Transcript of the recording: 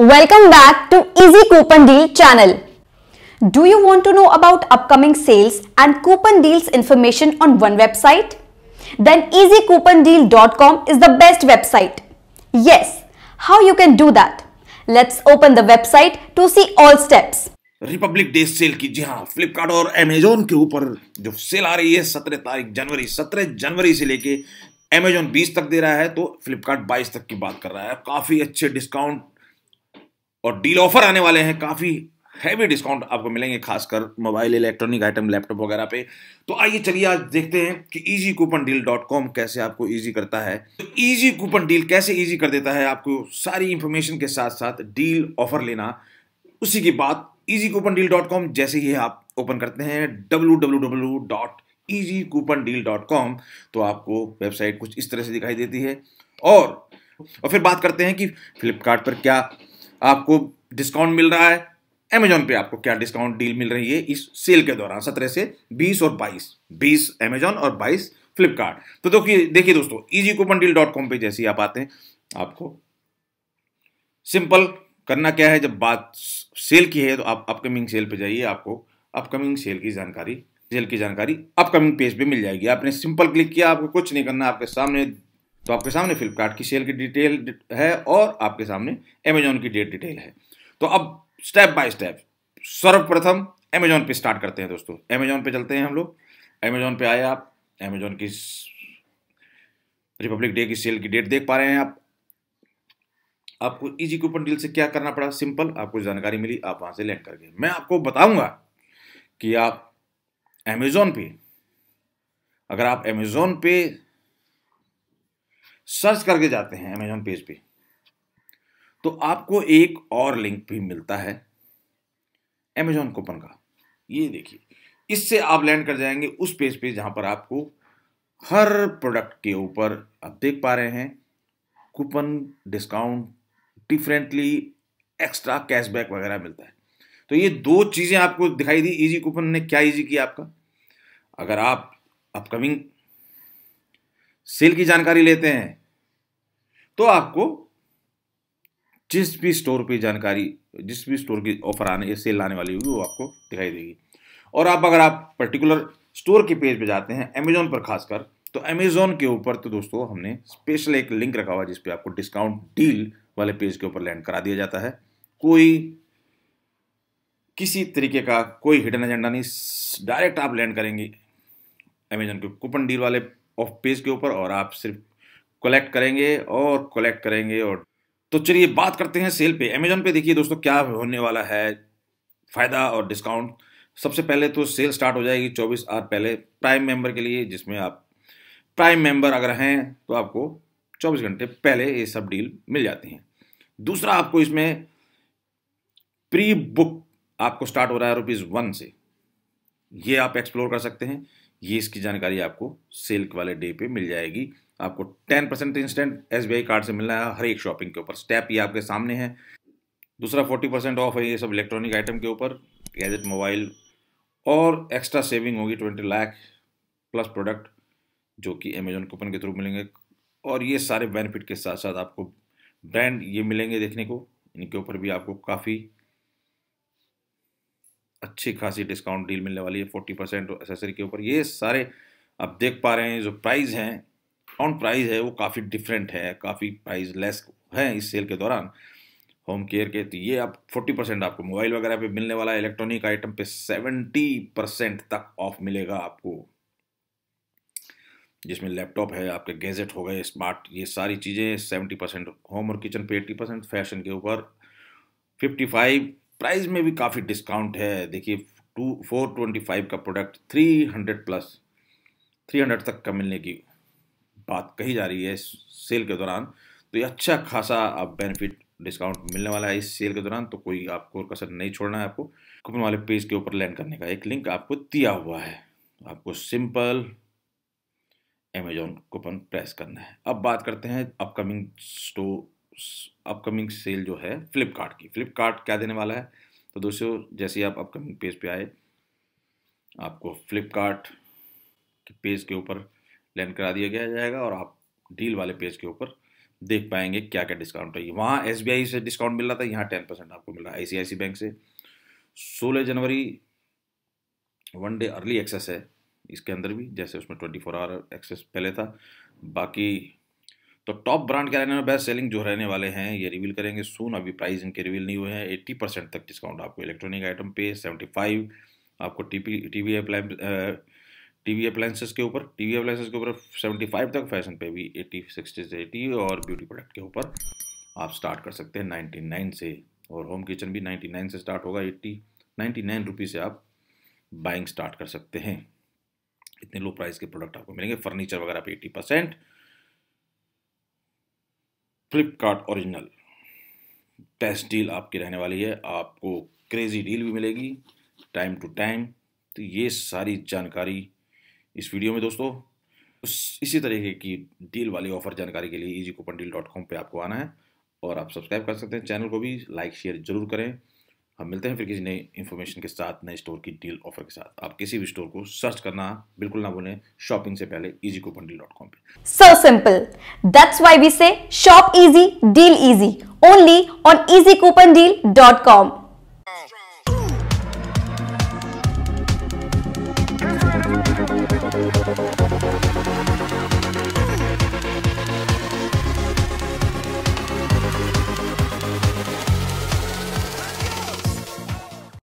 Welcome back to Easy Coupon Deal channel. Do you want to know about upcoming sales and coupon deals information on one website? Then easycoupondeal.com is the best website. Yes, how you can do that? Let's open the website to see all steps. Republic day sale की जी हाँ फ्लिपकार्ट और Amazon के ऊपर जो cell आ रही है सत्रह तारीख जनवरी सत्रह जनवरी से लेके अमेजोन बीस तक दे रहा है तो फ्लिपकार्ट बाईस तक की बात कर रहा है काफ़ी अच्छे डिस्काउंट और डील ऑफर आने वाले हैं काफ़ी हैवी डिस्काउंट आपको मिलेंगे खासकर मोबाइल इलेक्ट्रॉनिक आइटम लैपटॉप वगैरह पे तो आइए चलिए आज देखते हैं कि easy coupon deal dot com कैसे आपको ईजी करता है तो ईजी कूपन डील कैसे ईजी कर देता है आपको सारी इंफॉर्मेशन के साथ साथ डील ऑफर लेना उसी की बात easy coupon deal dot com जैसे ही आप ओपन करते हैं W W W dot easy coupon deal dot com तो आपको वेबसाइट कुछ इस तरह से दिखाई देती है और और फिर बात करते हैं कि फ्लिपकार्ट पर क्या आपको डिस्काउंट मिल रहा है अमेजॉन पे आपको क्या डिस्काउंट डील मिल रही है इस सेल के दौरान सत्रह से बीस और बाईस बीस अमेजॉन और बाईस फ्लिपकार्ट तो देखिए देखिए दोस्तों easy coupon deal dot com पर जैसे ही आप आते हैं आपको सिंपल करना क्या है जब बात सेल की है तो आप अपकमिंग सेल पे जाइए आपको अपकमिंग सेल की जानकारी सेल की जानकारी अपकमिंग पेज पे मिल जाएगी आपने सिंपल क्लिक किया आपको कुछ नहीं करना आपके सामने तो आपके सामने फ्लिपकार्ट की सेल की डिटेल है और आपके सामने अमेजोन की डेट डिटेल है तो अब स्टेप बाय स्टेप सर्वप्रथम अमेजोन पे स्टार्ट करते हैं दोस्तों अमेजोन पे चलते हैं हम लोग अमेजोन पे आए आप अमेजोन की रिपब्लिक डे की सेल की डेट देख पा रहे हैं आप आपको इजी कूपन डील से क्या करना पड़ा सिंपल आपको जानकारी मिली आप वहां से लैंड करके मैं आपको बताऊंगा कि आप अमेजोन पे अगर आप अमेजोन पे सर्च करके जाते हैं अमेजोन पेज पे तो आपको एक और लिंक भी मिलता है अमेजॉन कूपन का ये देखिए इससे आप लैंड कर जाएंगे उस पेज पे जहां पर आपको हर प्रोडक्ट के ऊपर आप देख पा रहे हैं coupon discount differently extra cashback वगैरह मिलता है तो ये दो चीज़ें आपको दिखाई दी इजी कूपन ने क्या इजी किया आपका अगर आप अपकमिंग सेल की जानकारी लेते हैं तो आपको जिस भी स्टोर पे जानकारी जिस भी स्टोर की ऑफर आने या सेल आने वाली होगी वो आपको दिखाई देगी और आप अगर आप पर्टिकुलर स्टोर के पेज पे जाते हैं अमेजोन पर खासकर तो अमेजोन के ऊपर तो दोस्तों हमने स्पेशल एक लिंक रखा हुआ है जिसपे आपको डिस्काउंट डील वाले पेज के ऊपर लैंड करा दिया जाता है कोई किसी तरीके का कोई हिडन एजेंडा नहीं डायरेक्ट आप लैंड करेंगे अमेजोन के कूपन डील वाले ऑफ पेज के ऊपर और आप सिर्फ कलेक्ट करेंगे और कलेक्ट करेंगे और तो चलिए बात करते हैं सेल पे अमेजोन पे देखिए दोस्तों क्या होने वाला है फ़ायदा और डिस्काउंट सबसे पहले तो सेल स्टार्ट हो जाएगी 24 आर पहले प्राइम मेंबर के लिए जिसमें आप प्राइम मेंबर अगर हैं तो आपको 24 घंटे पहले ये सब डील मिल जाती हैं दूसरा आपको इसमें प्री बुक आपको स्टार्ट हो रहा है रुपीज़ वन से ये आप एक्सप्लोर कर सकते हैं ये इसकी जानकारी आपको सेल वाले डे पे मिल जाएगी आपको ten percent instant S card से मिलना है हर एक शॉपिंग के ऊपर स्टेप ये आपके सामने है दूसरा फोर्टी परसेंट ऑफ है ये सब इलेक्ट्रॉनिक आइटम के ऊपर गैजेट मोबाइल और एक्स्ट्रा सेविंग होगी ट्वेंटी लाख प्लस प्रोडक्ट जो कि अमेजोन कूपन के थ्रू मिलेंगे और ये सारे बेनिफिट के साथ साथ आपको ब्रांड ये मिलेंगे देखने को इनके ऊपर भी आपको काफ़ी अच्छी खासी डिस्काउंट डील मिलने वाली है फोर्टी परसेंट एसेसरी के ऊपर ये सारे आप देख पा रहे हैं जो प्राइस हैं डिस्काउंट प्राइस है वो काफ़ी डिफरेंट है काफ़ी प्राइस लेस है इस सेल के दौरान होम केयर के तो ये आप फोर्टी परसेंट आपको मोबाइल वगैरह पे मिलने वाला इलेक्ट्रॉनिक आइटम पे सेवेंटी परसेंट तक ऑफ मिलेगा आपको जिसमें लैपटॉप है आपके गैजेट हो गए स्मार्ट ये सारी चीज़ें सेवेंटी परसेंट होम और किचन पे एट्टी परसेंट फैशन के ऊपर फिफ्टी फाइव प्राइस में भी काफ़ी डिस्काउंट है देखिए टू फोर ट्वेंटी फाइव का product three hundred plus three hundred तक का मिलने की बात कही जा रही है इस सेल के दौरान तो ये अच्छा खासा आप बेनिफिट डिस्काउंट मिलने वाला है इस सेल के दौरान तो कोई आपको कसर नहीं छोड़ना है आपको कूपन वाले पेज के ऊपर लैंड करने का एक लिंक आपको दिया हुआ है आपको सिंपल अमेजोन कूपन प्रेस करना है अब बात करते हैं अपकमिंग स्टोर अपकमिंग सेल जो है फ्लिपकार्ट की फ्लिपकार्ट क्या देने वाला है तो दोस्तों जैसे आप अपकमिंग पेज पे आए आपको फ्लिपकार्ट के पेज के ऊपर लैंड करा दिया गया जाएगा और आप डील वाले पेज के ऊपर देख पाएंगे क्या क्या डिस्काउंट है वहाँ एस से डिस्काउंट मिल रहा था यहाँ टेन परसेंट आपको मिल रहा है आई बैंक से सोलह जनवरी वन डे अर्ली एक्सेस है इसके अंदर भी जैसे उसमें ट्वेंटी फोर आवर एक्सेस पहले था बाकी तो टॉप ब्रांड रहने में बेस्ट सेलिंग जो रहने वाले हैं ये रिवील करेंगे सोन अभी प्राइस इनके रिवील नहीं हुए हैं एट्टी परसेंट तक डिस्काउंट आपको इलेक्ट्रॉनिक आइटम पे सेवेंटी फाइव आपको T P T V TV appliances के ऊपर टीवी अप्लाइंसेस के ऊपर 75 तक फैशन पे भी 80 60 से 80 और ब्यूटी प्रोडक्ट के ऊपर आप स्टार्ट कर सकते हैं 99 से और होम किचन भी 99 से स्टार्ट होगा 80 99 रुपी से आप बाइंग स्टार्ट कर सकते हैं इतने लो प्राइस के प्रोडक्ट आपको मिलेंगे फर्नीचर वगैरह पे eighty percent Flipkart original best deal आपकी रहने वाली है आपको क्रेजी डील भी मिलेगी टाइम टू टाइम तो ये सारी जानकारी इस वीडियो में दोस्तों इसी तरीके की डील वाली ऑफर जानकारी के लिए easy coupon deal dot com पर आपको आना है और आप सब्सक्राइब कर सकते हैं चैनल को भी लाइक शेयर जरूर करें हम मिलते हैं फिर किसी नई इन्फॉर्मेशन के साथ नए स्टोर की डील ऑफर के साथ आप किसी भी स्टोर को सर्च करना बिल्कुल ना भूलें शॉपिंग से पहले easy coupon deal dot com पर so simple that's why we say shop easy deal easy only on easy coupon deal dot com ありがとう